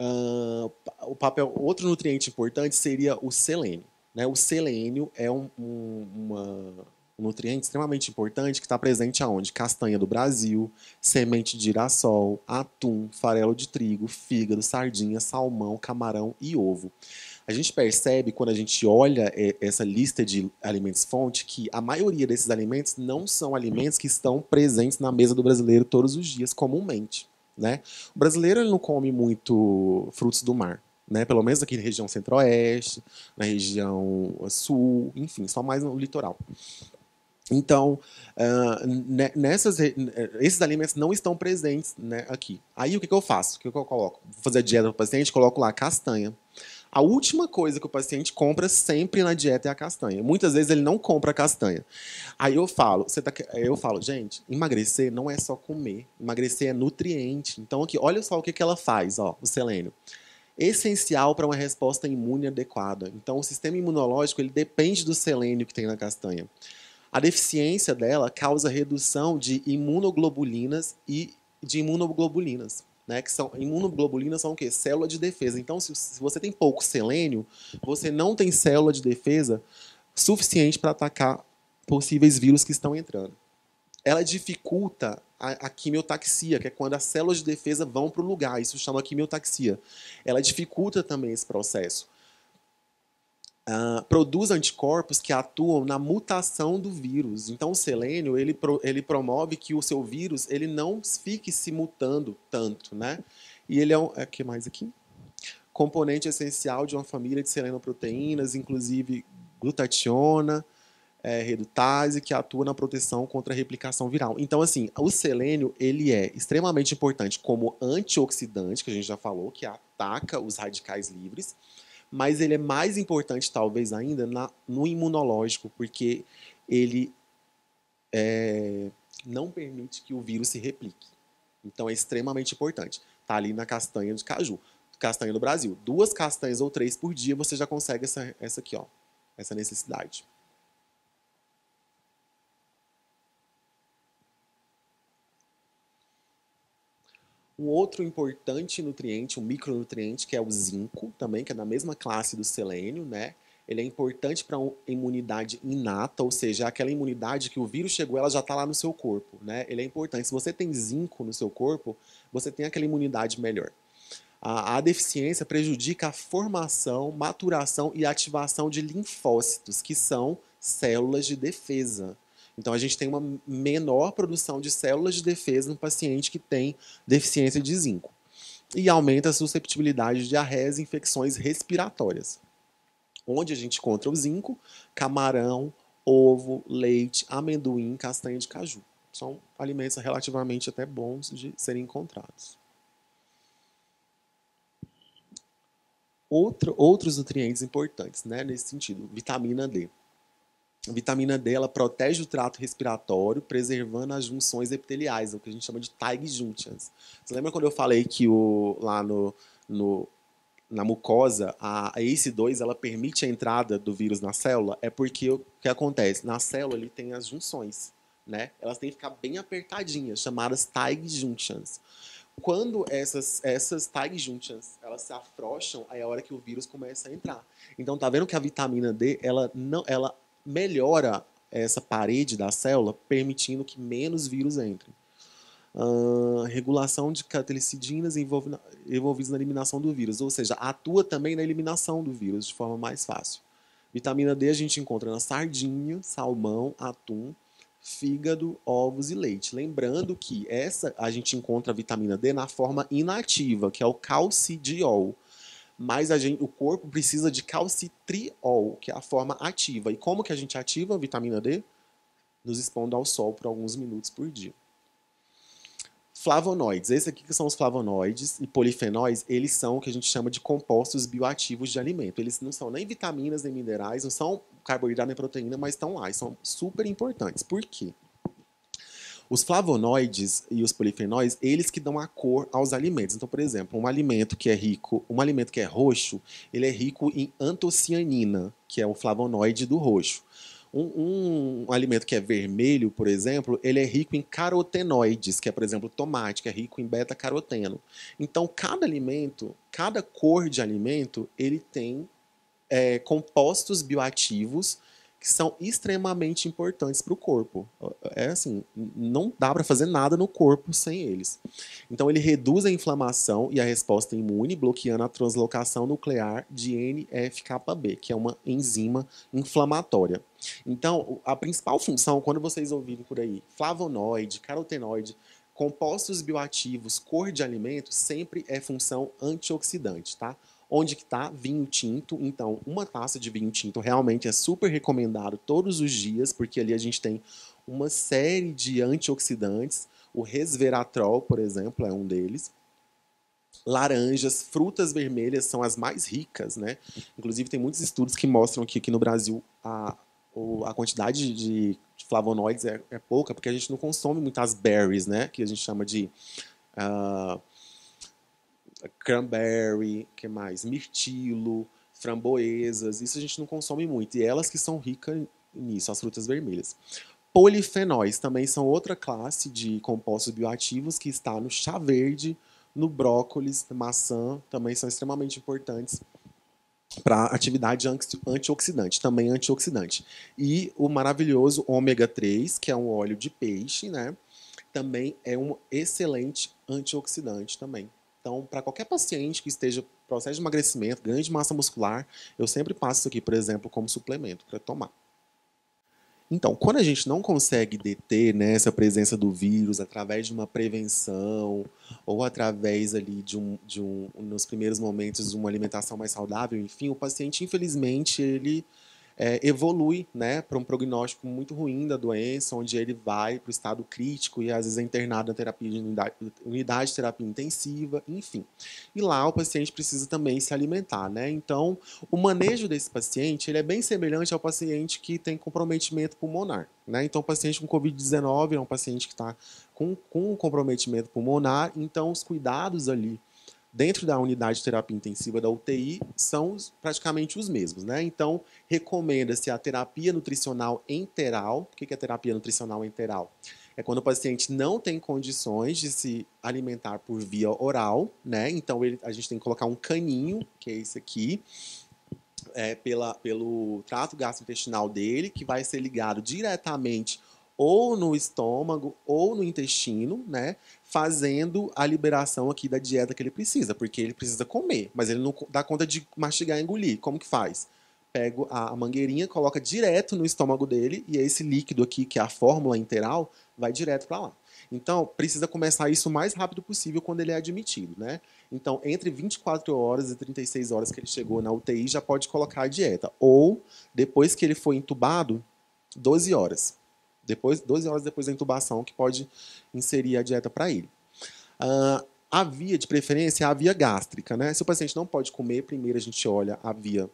Uh, o papel, outro nutriente importante seria o selênio. Né? O selênio é um, um, uma, um nutriente extremamente importante que está presente aonde? Castanha do Brasil, semente de girassol, atum, farelo de trigo, fígado, sardinha, salmão, camarão e ovo. A gente percebe quando a gente olha é, essa lista de alimentos fonte que a maioria desses alimentos não são alimentos que estão presentes na mesa do brasileiro todos os dias comumente. Né? O brasileiro ele não come muito frutos do mar, né? Pelo menos aqui na região centro-oeste, na região sul, enfim, só mais no litoral. Então, uh, nessas, eh, esses alimentos não estão presentes né, aqui. Aí o que, que eu faço? O que, que eu coloco? Vou fazer a dieta do paciente, coloco lá castanha. A última coisa que o paciente compra sempre na dieta é a castanha. Muitas vezes ele não compra a castanha. Aí eu falo, você tá, eu falo, gente, emagrecer não é só comer, emagrecer é nutriente. Então aqui, olha só o que, que ela faz, ó, o selênio essencial para uma resposta imune adequada. Então, o sistema imunológico ele depende do selênio que tem na castanha. A deficiência dela causa redução de imunoglobulinas e de imunoglobulinas. Né, que são imunoglobulinas são o quê? Célula de defesa. Então, se, se você tem pouco selênio, você não tem célula de defesa suficiente para atacar possíveis vírus que estão entrando. Ela dificulta a, a quimiotaxia, que é quando as células de defesa vão para o lugar. Isso chama quimiotaxia. Ela dificulta também esse processo. Uh, produz anticorpos que atuam na mutação do vírus. Então, o selênio ele, pro, ele promove que o seu vírus ele não fique se mutando tanto, né? E ele é um, é, que mais aqui? Componente essencial de uma família de selenoproteínas, inclusive glutationa, é, redutase, que atua na proteção contra a replicação viral. Então, assim, o selênio ele é extremamente importante como antioxidante, que a gente já falou, que ataca os radicais livres mas ele é mais importante, talvez ainda, na, no imunológico, porque ele é, não permite que o vírus se replique. Então é extremamente importante. Está ali na castanha de caju, castanha do Brasil. Duas castanhas ou três por dia você já consegue essa, essa aqui, ó, essa necessidade. Um outro importante nutriente, um micronutriente, que é o zinco, também, que é da mesma classe do selênio, né? Ele é importante para a imunidade inata, ou seja, aquela imunidade que o vírus chegou, ela já está lá no seu corpo, né? Ele é importante. Se você tem zinco no seu corpo, você tem aquela imunidade melhor. A, a deficiência prejudica a formação, maturação e ativação de linfócitos, que são células de defesa. Então, a gente tem uma menor produção de células de defesa no paciente que tem deficiência de zinco. E aumenta a susceptibilidade de diarreias e infecções respiratórias. Onde a gente encontra o zinco? Camarão, ovo, leite, amendoim, castanha de caju. São alimentos relativamente até bons de serem encontrados. Outro, outros nutrientes importantes né, nesse sentido, vitamina D. A vitamina D ela protege o trato respiratório, preservando as junções epiteliais, é o que a gente chama de Teig junctions. Você lembra quando eu falei que o, lá no, no na mucosa, a, a ACE2 ela permite a entrada do vírus na célula? É porque o que acontece? Na célula ele tem as junções, né? Elas têm que ficar bem apertadinhas, chamadas Teig junctions. Quando essas, essas Teig junctions elas se afrouxam, aí é a hora que o vírus começa a entrar. Então tá vendo que a vitamina D ela não ela melhora essa parede da célula, permitindo que menos vírus entrem. Uh, regulação de catelicidinas envolvidas na eliminação do vírus, ou seja, atua também na eliminação do vírus de forma mais fácil. Vitamina D a gente encontra na sardinha, salmão, atum, fígado, ovos e leite. Lembrando que essa a gente encontra a vitamina D na forma inativa, que é o calcidiol mas a gente, o corpo precisa de calcitriol, que é a forma ativa. E como que a gente ativa a vitamina D? Nos expondo ao sol por alguns minutos por dia. Flavonoides. Esses aqui que são os flavonoides e polifenóis, eles são o que a gente chama de compostos bioativos de alimento. Eles não são nem vitaminas, nem minerais, não são carboidrato nem proteína, mas estão lá e são super importantes. Por quê? Os flavonoides e os polifenóis, eles que dão a cor aos alimentos. Então, por exemplo, um alimento que é rico, um alimento que é roxo, ele é rico em antocianina, que é o flavonoide do roxo. Um, um, um, alimento que é vermelho, por exemplo, ele é rico em carotenoides, que é, por exemplo, tomate, que é rico em beta-caroteno. Então, cada alimento, cada cor de alimento, ele tem é, compostos bioativos que são extremamente importantes para o corpo. É assim, não dá para fazer nada no corpo sem eles. Então ele reduz a inflamação e a resposta imune, bloqueando a translocação nuclear de NFKB, que é uma enzima inflamatória. Então, a principal função, quando vocês ouvirem por aí, flavonoide, carotenoide, compostos bioativos, cor de alimento, sempre é função antioxidante, tá? onde que está vinho tinto. Então, uma taça de vinho tinto realmente é super recomendado todos os dias, porque ali a gente tem uma série de antioxidantes. O resveratrol, por exemplo, é um deles. Laranjas, frutas vermelhas são as mais ricas, né? Inclusive, tem muitos estudos que mostram que aqui no Brasil a, a quantidade de flavonoides é, é pouca, porque a gente não consome muitas berries, né? Que a gente chama de uh, cranberry, que mais? Mirtilo, framboesas. Isso a gente não consome muito. E elas que são ricas nisso, as frutas vermelhas. Polifenóis também são outra classe de compostos bioativos que está no chá verde, no brócolis, maçã, também são extremamente importantes para atividade antioxidante, também antioxidante. E o maravilhoso ômega 3, que é um óleo de peixe, né? Também é um excelente antioxidante também. Então, para qualquer paciente que esteja processo de emagrecimento, ganho de massa muscular, eu sempre passo isso aqui, por exemplo, como suplemento para tomar. Então, quando a gente não consegue deter né, essa presença do vírus através de uma prevenção ou através ali de um, de um, nos primeiros momentos, uma alimentação mais saudável, enfim, o paciente, infelizmente, ele é, evolui né, para um prognóstico muito ruim da doença, onde ele vai para o estado crítico e às vezes é internado na terapia de unidade, unidade de terapia intensiva, enfim. E lá o paciente precisa também se alimentar, né? Então, o manejo desse paciente ele é bem semelhante ao paciente que tem comprometimento pulmonar. Né? Então, o paciente com Covid-19 é um paciente que está com, com comprometimento pulmonar, então os cuidados ali dentro da unidade de terapia intensiva da UTI são praticamente os mesmos, né? Então, recomenda-se a terapia nutricional enteral. O que é terapia nutricional enteral? É quando o paciente não tem condições de se alimentar por via oral, né? Então, ele, a gente tem que colocar um caninho, que é esse aqui, é, pela, pelo trato gastrointestinal dele, que vai ser ligado diretamente ou no estômago ou no intestino, né? fazendo a liberação aqui da dieta que ele precisa, porque ele precisa comer, mas ele não dá conta de mastigar e engolir. Como que faz? Pego a, mangueirinha, coloca direto no estômago dele e é esse líquido aqui, que é a fórmula interal, vai direto para lá. Então, precisa começar isso o mais rápido possível quando ele é admitido, né? Então, entre 24 horas e 36 horas que ele chegou na UTI, já pode colocar a dieta. Ou, depois que ele foi entubado, 12 horas depois, 12 horas depois da intubação, que pode inserir a dieta para ele. Uh, a via de preferência é a via gástrica, né? Se o paciente não pode comer, primeiro a gente olha a via.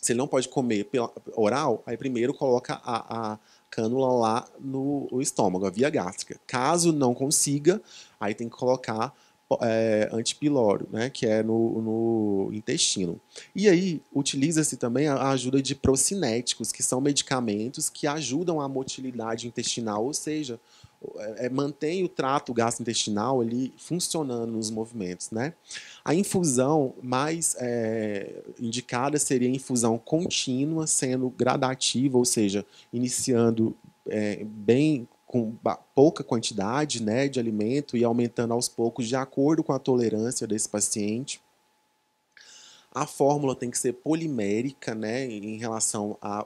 Se ele não pode comer oral, aí primeiro coloca a, a cânula lá no estômago, a via gástrica. Caso não consiga, aí tem que colocar é, antipilório, né, que é no, no intestino. E aí utiliza-se também a ajuda de procinéticos, que são medicamentos que ajudam a motilidade intestinal, ou seja, é, é, mantém o trato gastrointestinal ali funcionando nos movimentos, né? A infusão mais é, indicada seria a infusão contínua, sendo gradativa, ou seja, iniciando é, bem com pouca quantidade né, de alimento e aumentando aos poucos de acordo com a tolerância desse paciente. A fórmula tem que ser polimérica, né, em relação à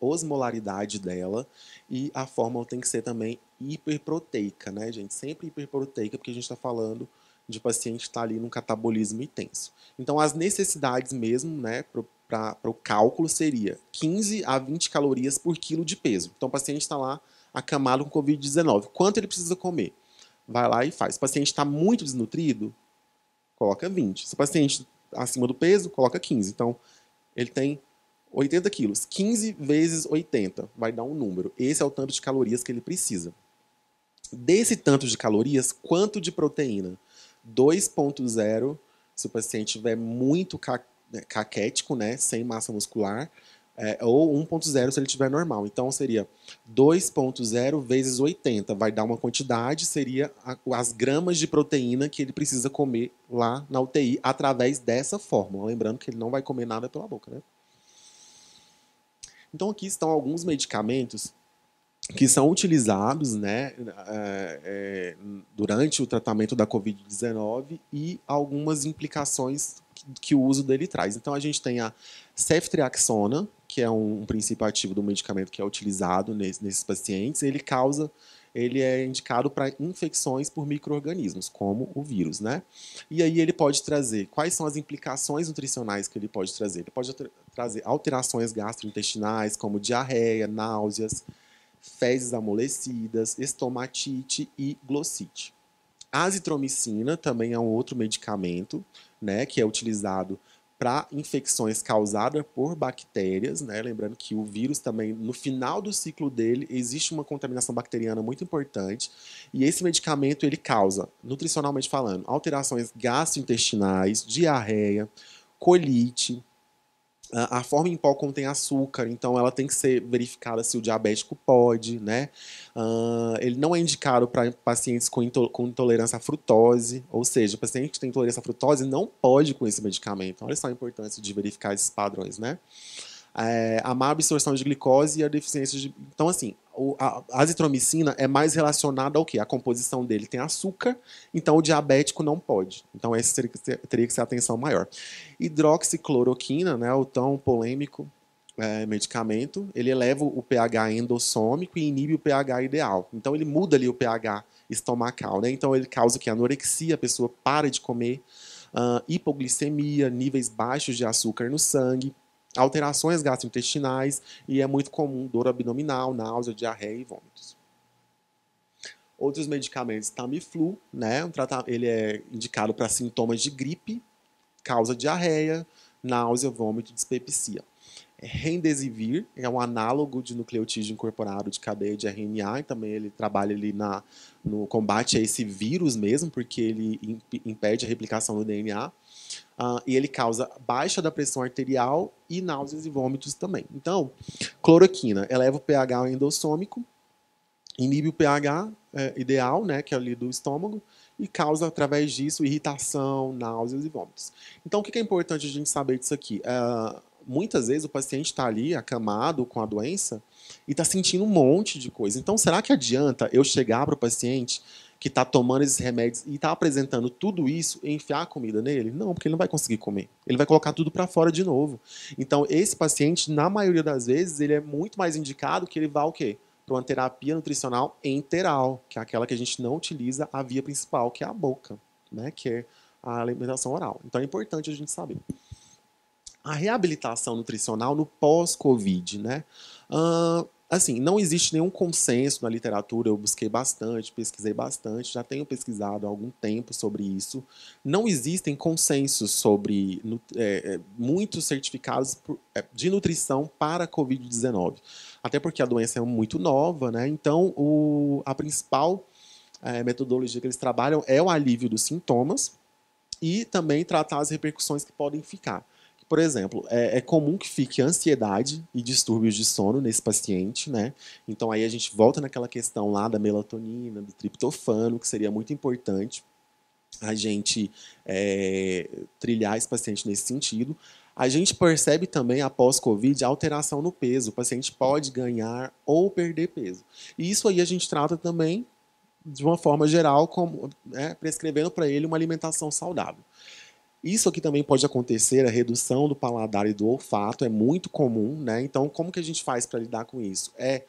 osmolaridade dela, e a fórmula tem que ser também hiperproteica, né, gente? Sempre hiperproteica, porque a gente está falando de paciente que está ali num catabolismo intenso. Então, as necessidades mesmo, né, para o cálculo seria 15 a 20 calorias por quilo de peso. Então, o paciente está lá acamado com Covid-19. Quanto ele precisa comer? Vai lá e faz. Se o paciente está muito desnutrido, coloca 20. Se o paciente tá acima do peso, coloca 15. Então, ele tem 80 quilos. 15 vezes 80 vai dar um número. Esse é o tanto de calorias que ele precisa. Desse tanto de calorias, quanto de proteína? 2.0, se o paciente tiver muito ca né, caquético, né, sem massa muscular, é, ou 1.0 se ele tiver normal. Então seria 2.0 vezes 80, vai dar uma quantidade, seria a, as gramas de proteína que ele precisa comer lá na UTI através dessa fórmula. Lembrando que ele não vai comer nada pela boca, né? Então aqui estão alguns medicamentos que são utilizados né, é, é, durante o tratamento da Covid-19 e algumas implicações que o uso dele traz. Então a gente tem a ceftriaxona, que é um, um princípio ativo do medicamento que é utilizado nesse, nesses pacientes, ele causa ele é indicado para infecções por micro-organismos, como o vírus, né? E aí ele pode trazer, quais são as implicações nutricionais que ele pode trazer? Ele pode tra trazer alterações gastrointestinais, como diarreia, náuseas, fezes amolecidas, estomatite e glossite. A azitromicina também é um outro medicamento, né, que é utilizado para infecções causadas por bactérias, né? Lembrando que o vírus também, no final do ciclo dele, existe uma contaminação bacteriana muito importante. E esse medicamento ele causa, nutricionalmente falando, alterações gastrointestinais, diarreia, colite, a forma em pó contém açúcar, então ela tem que ser verificada se o diabético pode, né? Uh, ele não é indicado para pacientes com, intolerância à frutose, ou seja, o paciente que tem intolerância à frutose não pode com esse medicamento. Olha só a importância de verificar esses padrões, né? É, a má absorção de glicose e a deficiência de. Então, assim, o, a azitromicina é mais relacionada ao que? A composição dele tem açúcar, então o diabético não pode. Então esse teria que ser, teria que ser a atenção maior. Hidroxicloroquina, né, o tão polêmico é, medicamento, ele eleva o pH endossômico e inibe o pH ideal. Então ele muda ali o pH estomacal, né? Então ele causa que anorexia, a pessoa para de comer, uh, hipoglicemia, níveis baixos de açúcar no sangue, alterações gastrointestinais e é muito comum dor abdominal, náusea, diarreia e vômitos. Outros medicamentos, Tamiflu, né? Ele é indicado para sintomas de gripe, causa diarreia, náusea, vômito, dispepsia. Rendesivir é um análogo de nucleotídeo incorporado de cadeia de RNA, e também ele trabalha ali na, no combate a esse vírus mesmo, porque ele impede a replicação do DNA. Uh, e ele causa baixa da pressão arterial e náuseas e vômitos também. Então, cloroquina eleva o pH ao endossômico, inibe o pH é, ideal, né, que é ali do estômago, e causa através disso irritação, náuseas e vômitos. Então, o que é importante a gente saber disso aqui? Uh, muitas vezes o paciente está ali acamado com a doença e está sentindo um monte de coisa. Então, será que adianta eu chegar para o paciente que está tomando esses remédios e está apresentando tudo isso e enfiar a comida nele? Não, porque ele não vai conseguir comer. Ele vai colocar tudo para fora de novo. Então, esse paciente, na maioria das vezes, ele é muito mais indicado que ele vá o quê? Para uma terapia nutricional enteral, que é aquela que a gente não utiliza a via principal, que é a boca, né? que é a alimentação oral. Então, é importante a gente saber. A reabilitação nutricional no pós-Covid, né? Uh, Assim, não existe nenhum consenso na literatura, eu busquei bastante, pesquisei bastante, já tenho pesquisado há algum tempo sobre isso. Não existem consensos sobre é, é, muitos certificados é, de nutrição para Covid-19. Até porque a doença é muito nova, né? Então, o, a principal é, metodologia que eles trabalham é o alívio dos sintomas e também tratar as repercussões que podem ficar. Por exemplo, é, é, comum que fique ansiedade e distúrbios de sono nesse paciente, né? Então aí a gente volta naquela questão lá da melatonina, do triptofano, que seria muito importante a gente é, trilhar esse paciente nesse sentido. A gente percebe também, após Covid, a alteração no peso. O paciente pode ganhar ou perder peso. E isso aí a gente trata também de uma forma geral, como, né, prescrevendo para ele uma alimentação saudável. Isso aqui também pode acontecer, a redução do paladar e do olfato é muito comum, né? Então, como que a gente faz para lidar com isso? É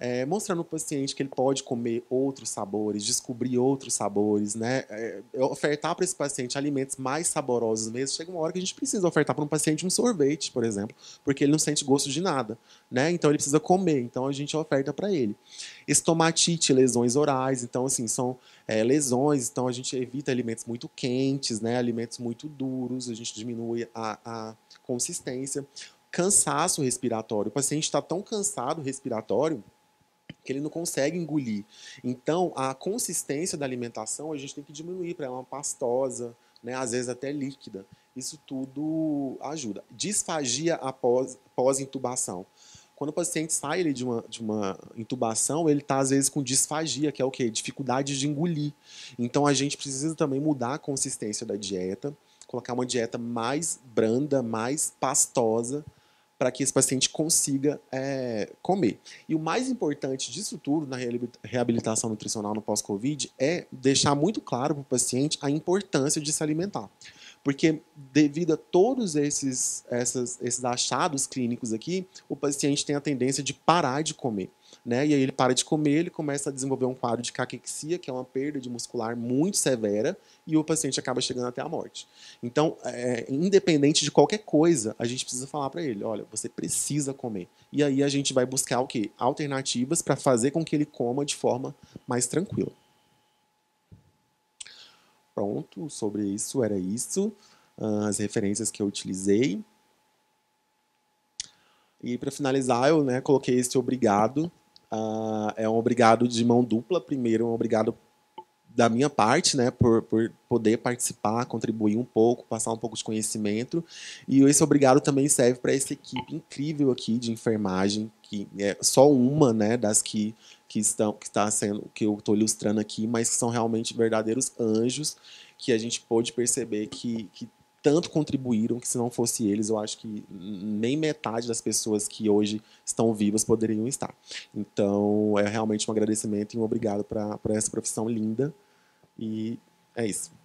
é, mostrando para o paciente que ele pode comer outros sabores, descobrir outros sabores, né? É, é ofertar para esse paciente alimentos mais saborosos mesmo. Chega uma hora que a gente precisa ofertar para um paciente um sorvete, por exemplo, porque ele não sente gosto de nada, né? Então ele precisa comer, então a gente oferta para ele. Estomatite, lesões orais, então assim são é, lesões, então a gente evita alimentos muito quentes, né? Alimentos muito duros, a gente diminui a, a consistência. Cansaço respiratório. O paciente está tão cansado respiratório que ele não consegue engolir. Então, a consistência da alimentação a gente tem que diminuir para ela uma pastosa, né, às vezes até líquida. Isso tudo ajuda. Disfagia após pós-intubação. Quando o paciente sai ele, de, uma, de uma intubação, ele está, às vezes, com disfagia, que é o quê? Dificuldade de engolir. Então, a gente precisa também mudar a consistência da dieta, colocar uma dieta mais branda, mais pastosa, para que esse paciente consiga é, comer. E o mais importante disso tudo na reabilitação nutricional no pós-Covid é deixar muito claro para o paciente a importância de se alimentar. Porque, devido a todos esses, essas, esses achados clínicos aqui, o paciente tem a tendência de parar de comer né? E aí ele para de comer, ele começa a desenvolver um quadro de caquexia, que é uma perda de muscular muito severa, e o paciente acaba chegando até a morte. Então, é, independente de qualquer coisa, a gente precisa falar para ele, olha, você precisa comer. E aí a gente vai buscar o quê? Alternativas para fazer com que ele coma de forma mais tranquila. Pronto, sobre isso era isso, ah, as referências que eu utilizei. E para finalizar, eu né, coloquei esse obrigado Uh, é um obrigado de mão dupla. Primeiro, é um obrigado da minha parte, né, por, por poder participar, contribuir um pouco, passar um pouco de conhecimento. E esse obrigado também serve para essa equipe incrível aqui de enfermagem, que é só uma, né, das que que estão que está sendo que eu estou ilustrando aqui, mas que são realmente verdadeiros anjos que a gente pôde perceber que, que tanto contribuíram que se não fosse eles, eu acho que nem metade das pessoas que hoje estão vivas poderiam estar. Então, é realmente um agradecimento e um obrigado para essa profissão linda. E é isso.